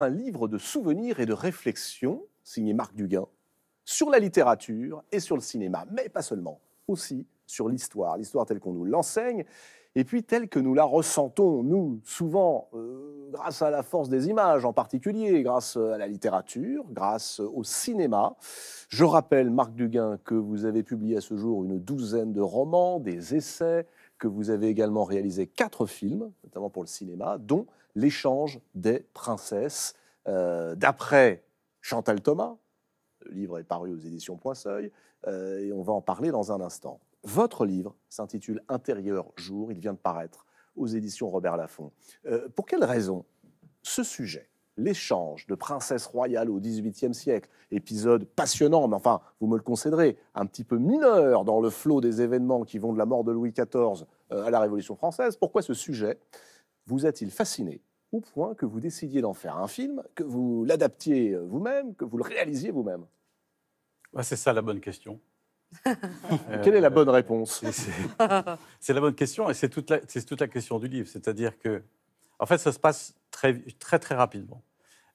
un livre de souvenirs et de réflexions, signé Marc Duguin, sur la littérature et sur le cinéma, mais pas seulement, aussi sur l'histoire, l'histoire telle qu'on nous l'enseigne, et puis telle que nous la ressentons, nous, souvent, euh, grâce à la force des images en particulier, grâce à la littérature, grâce au cinéma. Je rappelle, Marc Duguin, que vous avez publié à ce jour une douzaine de romans, des essais, que vous avez également réalisé quatre films, notamment pour le cinéma, dont l'échange des princesses, euh, d'après Chantal Thomas. Le livre est paru aux éditions Pointseuil, Seuil, et on va en parler dans un instant. Votre livre s'intitule Intérieur jour, il vient de paraître aux éditions Robert Laffont. Euh, pour quelle raison ce sujet, l'échange de princesses royales au XVIIIe siècle, épisode passionnant, mais enfin, vous me le concéderez, un petit peu mineur dans le flot des événements qui vont de la mort de Louis XIV euh, à la Révolution française, pourquoi ce sujet vous a-t-il fasciné au point que vous décidiez d'en faire un film, que vous l'adaptiez euh, vous-même, que vous le réalisiez vous-même ah, C'est ça la bonne question. Quelle est la bonne réponse C'est la bonne question et c'est toute, la, question du livre. C'est-à-dire que, en fait, ça se passe très, très, très rapidement.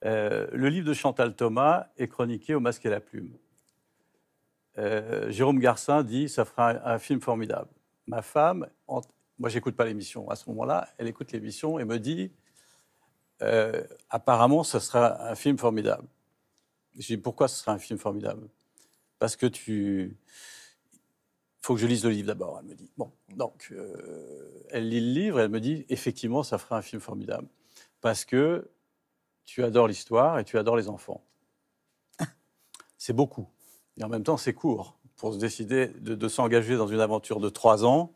Euh, le livre de Chantal Thomas est chroniqué au masque et la plume. Euh, Jérôme Garcin dit ça fera un, film formidable. Ma femme, moi j'écoute pas l'émission à ce moment-là, elle écoute l'émission et me dit euh, apparemment, ce sera un film formidable. Je dis pourquoi ce sera un film formidable Parce que tu... Il faut que je lise le livre d'abord, elle me dit. Bon, donc, euh, elle lit le livre et elle me dit, effectivement, ça fera un film formidable. Parce que tu adores l'histoire et tu adores les enfants. c'est beaucoup. Et en même temps, c'est court. Pour se décider de s'engager dans une aventure de trois ans,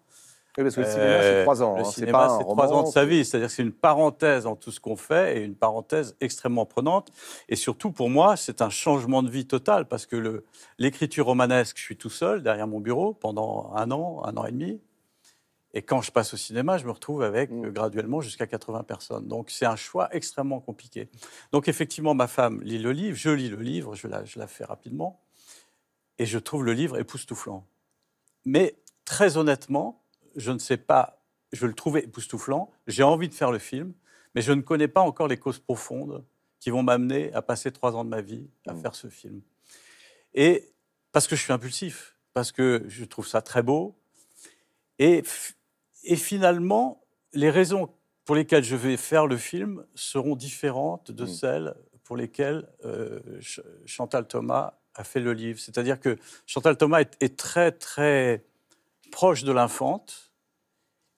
parce que le euh, cinéma, c'est trois ans. Hein, cinéma, c'est de sa vie. C'est-à-dire que c'est une parenthèse en tout ce qu'on fait et une parenthèse extrêmement prenante. Et surtout, pour moi, c'est un changement de vie total parce que l'écriture romanesque, je suis tout seul derrière mon bureau pendant un an, un an et demi. Et quand je passe au cinéma, je me retrouve avec mm. euh, graduellement jusqu'à 80 personnes. Donc c'est un choix extrêmement compliqué. Donc effectivement, ma femme lit le livre, je lis le livre, je je la fais rapidement, et je trouve le livre époustouflant. Mais très honnêtement, je ne sais pas, je le trouvais époustouflant, j'ai envie de faire le film, mais je ne connais pas encore les causes profondes qui vont m'amener à passer trois ans de ma vie à mm. faire ce film. Et parce que je suis impulsif, parce que je trouve ça très beau, et, finalement, les raisons pour lesquelles je vais faire le film seront différentes de mm. celles pour lesquelles euh, Chantal Thomas a fait le livre. C'est-à-dire que Chantal Thomas est, est très, très proche de l'infante,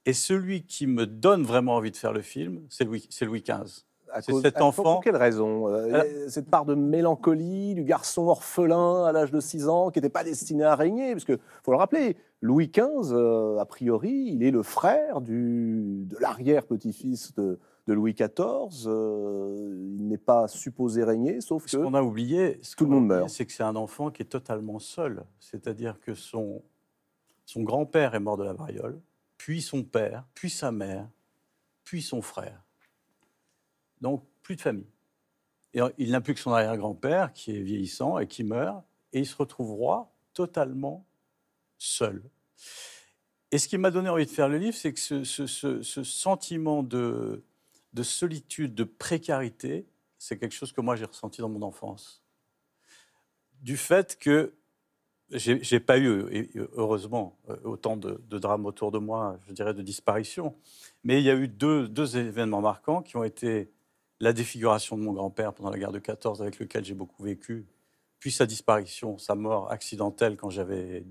et celui qui me donne vraiment envie de faire le film, c'est Louis, Louis XV. C'est cet enfant. Pour quelle raison euh, euh, Cette part de mélancolie du garçon orphelin à l'âge de 6 ans qui n'était pas destiné à régner, parce que faut le rappeler, Louis XV, euh, a priori, il est le frère de l'arrière petit-fils de, Louis XIV. il n'est pas supposé régner, sauf qu'on a oublié, tout le monde meurt. C'est que c'est un enfant qui est totalement seul. C'est-à-dire que son grand-père est mort de la variole puis son père, puis sa mère, puis son frère. Donc, plus de famille. Et il n'a plus que son arrière-grand-père qui est vieillissant et qui meurt, et il se retrouve roi totalement seul. Et ce qui m'a donné envie de faire le livre, c'est que ce, sentiment de, de, solitude, de précarité, c'est quelque chose que moi j'ai ressenti dans mon enfance. Du fait que j'ai pas eu, heureusement, euh, autant de, drames autour de moi, je dirais de disparitions. Mais il y a eu deux, événements marquants qui ont été la défiguration de mon grand-père pendant la guerre de 14, avec lequel j'ai beaucoup vécu, puis sa disparition, sa mort accidentelle quand j'avais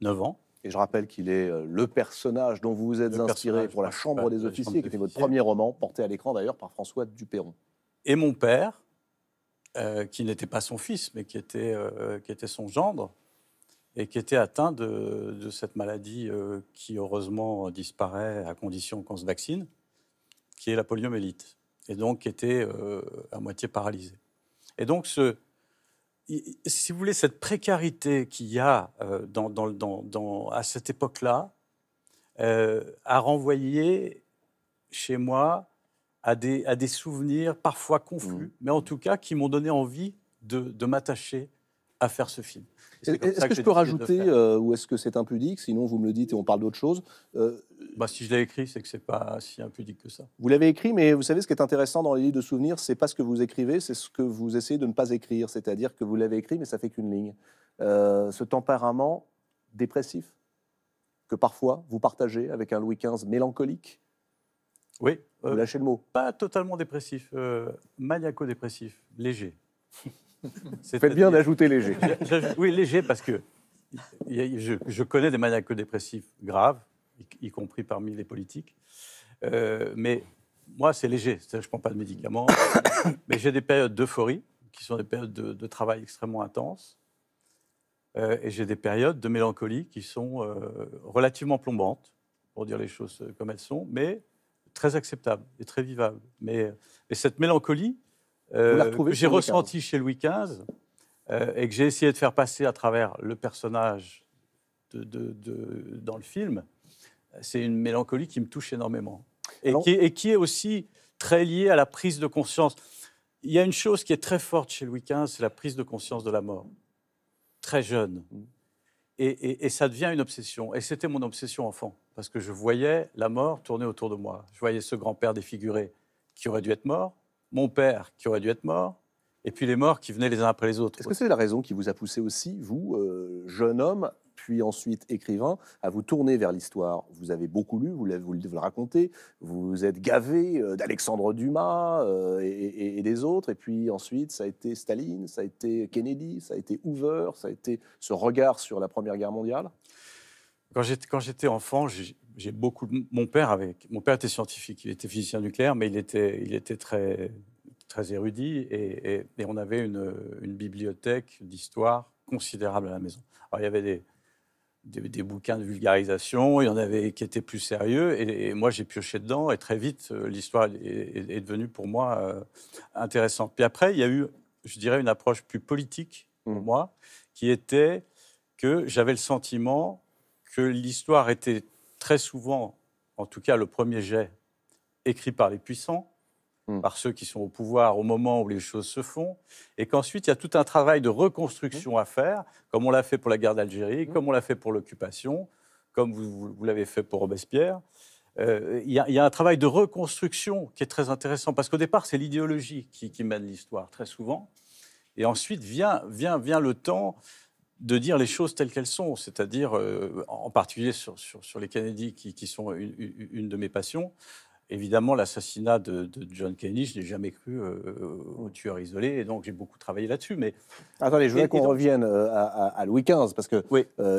9 ans. Et je rappelle qu'il est euh, le personnage dont vous vous êtes inspiré pour La Chambre des officiers, qui était votre premier roman, porté à l'écran d'ailleurs par François Dupéron. Et mon père, euh, qui n'était pas son fils, mais qui était, qui était son gendre, et qui était atteint de, cette maladie euh, qui heureusement disparaît à condition qu'on se vaccine, qui est la poliomyélite, et donc qui était euh, à moitié paralysée. Et donc, si vous voulez, cette précarité qu'il y a euh, dans, dans, à cette époque-là a renvoyé chez moi à des, souvenirs parfois confus, mmh. mais en tout cas qui m'ont donné envie de, de m'attacher à faire ce film. Est-ce que, je peux rajouter, euh, ou est-ce que c'est impudique Sinon, vous me le dites et on parle d'autre chose. Euh, bah, si je l'ai écrit, c'est que c'est pas si impudique que ça. Vous l'avez écrit, mais vous savez, ce qui est intéressant dans les livres de souvenirs, c'est pas ce que vous écrivez, c'est ce que vous essayez de ne pas écrire. C'est-à-dire que vous l'avez écrit, mais ça fait qu'une ligne. Euh, ce tempérament dépressif que parfois vous partagez avec un Louis XV mélancolique. Oui. vous lâchez le mot. Pas totalement dépressif, maniaco-dépressif, léger. Faites bien d'ajouter léger. oui, léger parce que je, connais des maniaques dépressifs graves, y, compris parmi les politiques. Euh, mais moi, c'est léger. Je ne prends pas de médicaments. mais j'ai des périodes d'euphorie, qui sont des périodes de, travail extrêmement intenses. Euh, et j'ai des périodes de mélancolie qui sont euh, relativement plombantes, pour dire les choses comme elles sont, mais très acceptables et très vivables. Mais, et cette mélancolie, euh, j'ai ressenti chez Louis XV euh, et que j'ai essayé de faire passer à travers le personnage de, dans le film, c'est une mélancolie qui me touche énormément et qui, est aussi très liée à la prise de conscience. Il y a une chose qui est très forte chez Louis XV, c'est la prise de conscience de la mort, très jeune. Mm. et ça devient une obsession. Et c'était mon obsession enfant, parce que je voyais la mort tourner autour de moi. Je voyais ce grand-père défiguré qui aurait dû être mort mon père qui aurait dû être mort, et puis les morts qui venaient les uns après les autres. Est-ce que c'est la raison qui vous a poussé aussi, vous, euh, jeune homme, puis ensuite écrivain, à vous tourner vers l'histoire Vous avez beaucoup lu, vous, vous le racontez, vous êtes gavé euh, d'Alexandre Dumas euh, et, des autres, et puis ensuite ça a été Staline, ça a été Kennedy, ça a été Hoover, ça a été ce regard sur la Première Guerre mondiale quand j'étais enfant, j'ai beaucoup. Mon père mon père était scientifique, il était physicien nucléaire, mais il était, il était très, très érudit et, on avait une, bibliothèque d'histoire considérable à la maison. Alors il y avait des, des, bouquins de vulgarisation, il y en avait qui étaient plus sérieux, et, moi j'ai pioché dedans, et très vite euh, l'histoire est, devenue pour moi euh, intéressante. Puis après, il y a eu, je dirais, une approche plus politique pour mmh. moi, qui était que j'avais le sentiment que l'histoire était très souvent, en tout cas le premier jet, écrit par les puissants, hmm. par ceux qui sont au pouvoir au moment où les choses se font, et qu'ensuite il y a tout un travail de reconstruction à faire, comme on l'a fait pour la guerre d'Algérie, hmm. comme on l'a fait pour l'occupation, comme vous, l'avez fait pour Robespierre. Euh, il y, a un travail de reconstruction qui est très intéressant, parce qu'au départ, c'est l'idéologie qui, qui, mène l'histoire, très souvent. Et ensuite vient, vient, vient le temps de dire les choses telles qu'elles sont, c'est-à-dire euh, en particulier sur, sur, les Kennedy qui, sont une, de mes passions. Évidemment, l'assassinat de, John Kennedy, je n'ai jamais cru euh, euh, au tueur isolé, et donc j'ai beaucoup travaillé là-dessus. Mais attendez, je veux qu'on revienne à, Louis XV, parce que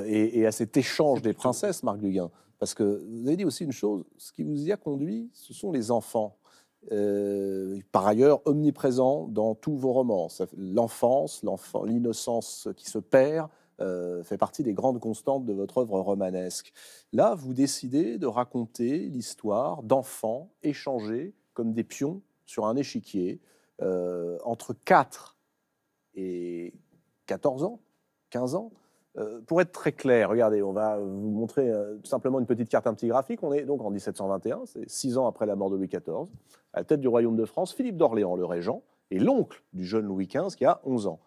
et, à cet échange des princesses, Marc luguin parce que vous avez dit aussi une chose ce qui vous y a conduit, ce sont les enfants. Euh, par ailleurs omniprésent dans tous vos romans. L'enfance, l'innocence qui se perd, euh, fait partie des grandes constantes de votre œuvre romanesque. Là, vous décidez de raconter l'histoire d'enfants échangés comme des pions sur un échiquier euh, entre 4 et 14 ans, 15 ans. Euh, pour être très clair, regardez, on va vous montrer euh, tout simplement une petite carte, un petit graphique. On est donc en 1721, c'est six ans après la mort de Louis XIV. À la tête du royaume de France, Philippe d'Orléans, le régent, et l'oncle du jeune Louis XV qui a 11 ans.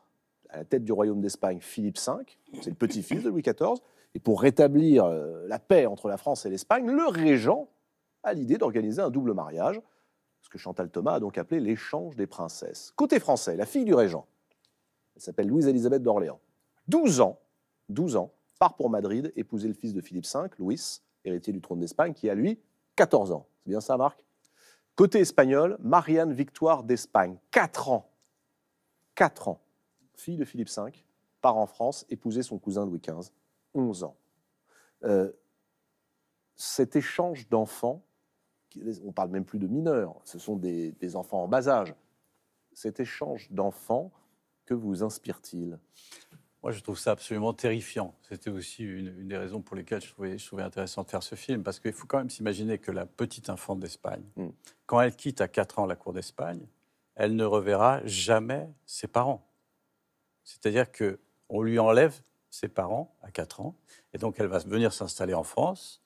À la tête du royaume d'Espagne, Philippe V, c'est le petit-fils de Louis XIV. Et pour rétablir euh, la paix entre la France et l'Espagne, le régent a l'idée d'organiser un double mariage, ce que Chantal Thomas a donc appelé l'échange des princesses. Côté français, la fille du régent, elle s'appelle Louise-Élisabeth d'Orléans. 12 ans 12 ans, part pour Madrid, épouser le fils de Philippe V, Louis, héritier du trône d'Espagne, qui a lui 14 ans. C'est bien ça, Marc Côté espagnol, Marianne Victoire d'Espagne, 4 ans. 4 ans. Fille de Philippe V, part en France, épouser son cousin Louis XV, 11 ans. Euh, cet échange d'enfants, on parle même plus de mineurs, ce sont des, des enfants en bas âge. Cet échange d'enfants, que vous inspire-t-il moi, je trouve ça absolument terrifiant. C'était aussi une, des raisons pour lesquelles je trouvais, intéressant de faire ce film, parce qu'il faut quand même s'imaginer que la petite enfant d'Espagne, mm. quand elle quitte à 4 ans la cour d'Espagne, elle ne reverra jamais ses parents. C'est-à-dire que on lui enlève ses parents à 4 ans, et donc elle va venir s'installer en France,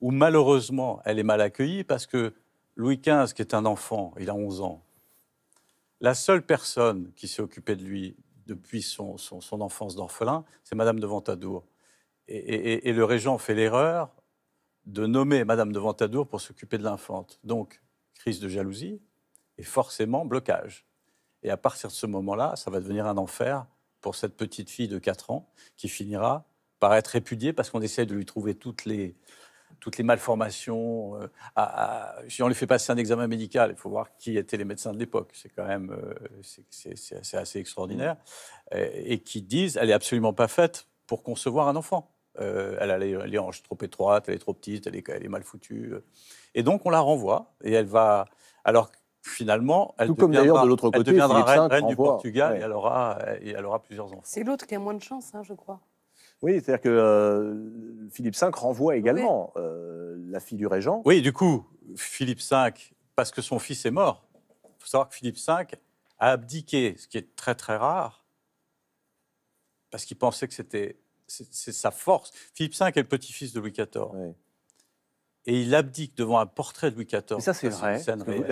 où malheureusement, elle est mal accueillie, parce que Louis XV, qui est un enfant, il a 11 ans, la seule personne qui s'est occupée de lui depuis son, son, enfance d'orphelin, c'est Madame de Ventadour. Et, le régent fait l'erreur de nommer Madame de Ventadour pour s'occuper de l'infante. Donc, crise de jalousie et forcément blocage. Et à partir de ce moment-là, ça va devenir un enfer pour cette petite fille de 4 ans qui finira par être répudiée parce qu'on essaie de lui trouver toutes les, toutes les malformations. Euh, si on lui fait passer un examen médical, il faut voir qui étaient les médecins de l'époque. C'est quand même euh, c'est assez, extraordinaire. Et, qui disent, elle est absolument pas faite pour concevoir un enfant. Euh, elle a les, hanches trop étroites, elle est trop petite, elle est, mal foutue. Et donc on la renvoie et elle va. Alors finalement, elle Tout comme de l'autre côté, elle deviendra hein, reine, du Portugal et, elle aura, elle aura plusieurs enfants. C'est l'autre qui a moins de chance, hein, je crois. Oui, c'est-à-dire que euh, Philippe V renvoie également euh, la fille du régent. Oui, du coup, Philippe V, parce que son fils est mort, il faut savoir que Philippe V a abdiqué, ce qui est très très rare, parce qu'il pensait que c'était sa force. Philippe V est le petit-fils de Louis XIV et il abdique devant un portrait de Louis XIV. Et ça, c'est vrai.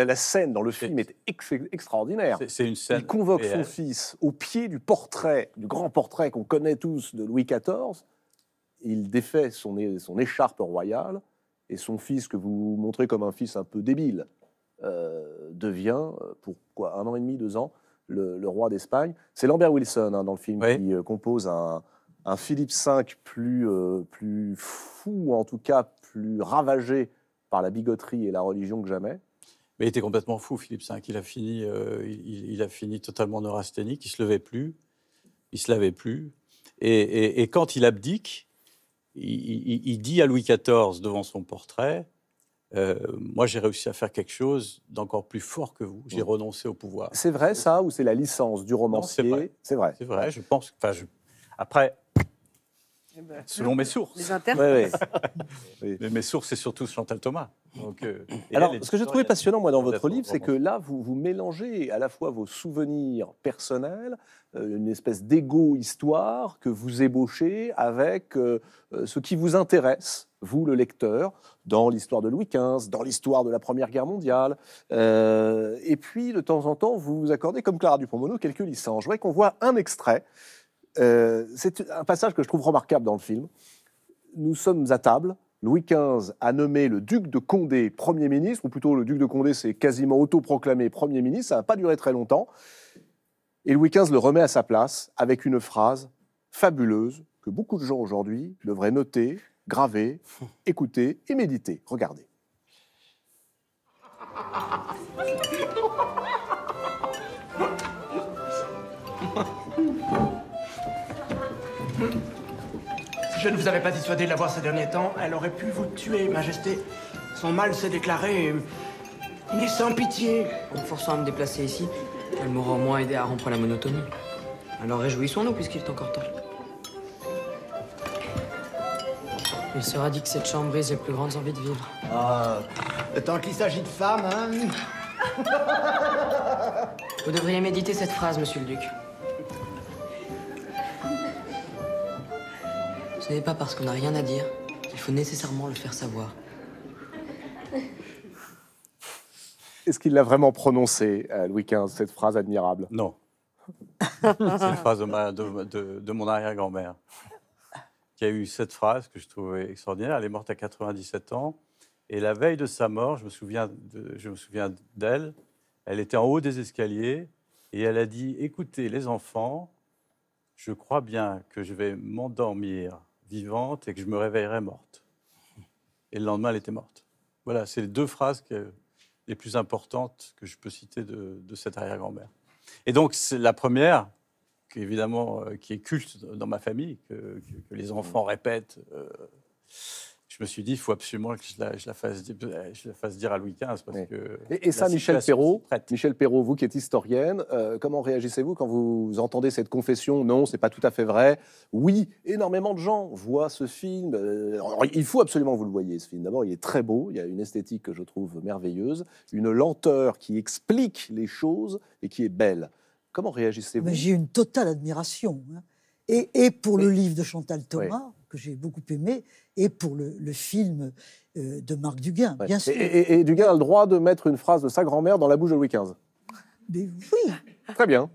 la, scène dans le film est, extraordinaire. C'est une scène. Il convoque son fils au pied du portrait, du grand portrait qu'on connaît tous de Louis XIV. Il défait son, son, écharpe royale et son fils, que vous montrez comme un fils un peu débile, euh, devient, euh, pour un an et demi, deux ans, le, roi d'Espagne. C'est Lambert Wilson hein, dans le film qui euh, compose un, Philippe V plus, plus fou, en tout cas plus ravagé par la bigoterie et la religion que jamais. Mais il était complètement fou, Philippe V. Il a fini, euh, il, il, a fini totalement neurasthénique, il se levait plus, il se lavait plus. Et, quand il abdique, il, dit à Louis XIV devant son portrait euh, Moi, j'ai réussi à faire quelque chose d'encore plus fort que vous. J'ai mm. renoncé au pouvoir. C'est vrai ça, ou c'est la licence du romancier C'est vrai. C'est vrai. vrai. Je pense. Enfin, Après, eh ben, Selon mes sources. Les mes sources, c'est surtout Chantal Thomas. Euh, Alors, ce que j'ai trouvé passionnant, moi, dans votre livre, c'est que là, vous, vous mélangez à la fois vos souvenirs personnels, euh, une espèce d'égo histoire que vous ébauchez avec euh, ce qui vous intéresse, vous, le lecteur, dans l'histoire de Louis XV, dans l'histoire de la Première Guerre mondiale. et puis, de temps en temps, vous vous accordez, comme Clara Dupont-Mono, quelques licences. Je voudrais qu'on voit un extrait. Euh, c'est un passage que je trouve remarquable dans le film. Nous sommes à table. Louis XV a nommé le duc de Condé Premier ministre, ou plutôt le duc de Condé s'est quasiment autoproclamé Premier ministre, ça n'a pas duré très longtemps. Et Louis XV le remet à sa place avec une phrase fabuleuse que beaucoup de gens aujourd'hui devraient noter, graver, écouter et méditer. Regardez. Si je ne vous avais pas dissuadé de la voir ces derniers temps, elle aurait pu vous tuer, Majesté. Son mal s'est déclaré. mais Il est sans pitié. En me forçant à me déplacer ici, elle m'aura au moins aidé à rompre la monotonie. Alors réjouissons-nous puisqu'il est encore temps. Il sera dit que cette chambre brise les plus grandes envies de vivre. Ah, tant qu'il s'agit de femmes, hein Vous devriez méditer cette phrase, monsieur le duc. pas parce qu'on n'a rien à dire qu'il faut nécessairement le faire savoir. Est-ce qu'il l'a vraiment prononcé, euh, Louis XV, cette phrase admirable Non. C'est une phrase de, de, mon arrière-grand-mère qui a eu cette phrase que je trouvais extraordinaire. Elle est morte à 97 ans. Et la veille de sa mort, je me souviens, je me souviens d'elle, elle était en haut des escaliers et elle a dit, écoutez les enfants, je crois bien que je vais m'endormir vivante et que je me réveillerais morte. Et le lendemain, elle était morte. Voilà, c'est les deux phrases les plus importantes que je peux citer de, de cette arrière-grand-mère. Et donc, c'est la première, qui, évidemment, euh, qui est culte dans ma famille, que, les enfants répètent. Euh, je me suis dit, il faut absolument que je la, fasse, euh, je fasse, dire à Louis XV. Parce que et, ça, Michel Perrault, Michel Perrault, vous qui êtes historienne, euh, comment réagissez-vous quand vous entendez cette confession Non, c'est pas tout à fait vrai. Oui, énormément de gens voient ce film. Euh, il faut absolument que vous le voyez, ce film. D'abord, il est très beau, il y a une esthétique que je trouve merveilleuse, une lenteur qui explique les choses et qui est belle. Comment réagissez-vous J'ai une totale admiration. Hein. Et, pour le livre de Chantal Thomas que j'ai beaucoup aimé, et pour le, film euh, de Marc Duguin, bien sûr. Et, et, a le droit de mettre une phrase de sa grand-mère dans la bouche de Louis XV Mais oui Très bien.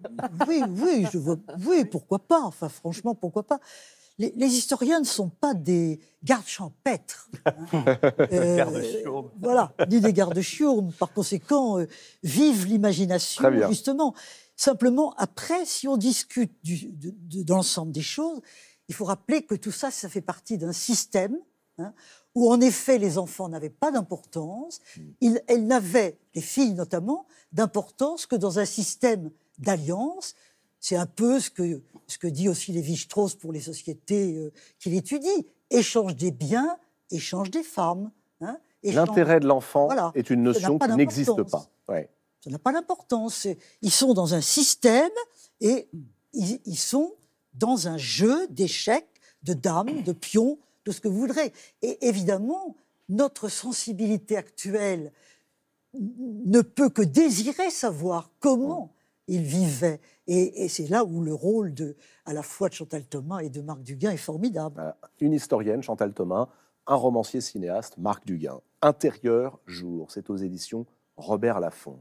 Oui, oui, je vois, oui, pourquoi pas Enfin, franchement, pourquoi pas les, historiens ne sont pas des gardes champêtres. Des hein. euh, gardes voilà, ni des gardes chiourmes. Par conséquent, euh, vive l'imagination, justement. Simplement, après, si on discute du, de l'ensemble des choses, il faut rappeler que tout ça, ça fait partie d'un système hein, où, en effet, les enfants n'avaient pas d'importance. Mm. elles n'avaient, les filles notamment, d'importance que dans un système d'alliance. C'est un peu ce que, ce que dit aussi Lévi-Strauss pour les sociétés euh, qu'il étudie. Échange des biens, échange des femmes. Hein, L'intérêt de l'enfant est une notion qui n'existe pas. Ça n'a pas d'importance. Ils sont dans un système et ils, ils sont dans un jeu d'échecs, de dames, de pions, de ce que vous voudrez. Et évidemment, notre sensibilité actuelle ne peut que désirer savoir comment il vivait. Et, c'est là où le rôle de, à la fois de Chantal Thomas et de Marc Duguin est formidable. Euh, une historienne, Chantal Thomas, un romancier cinéaste, Marc Duguin. Intérieur jour, c'est aux éditions Robert Laffont.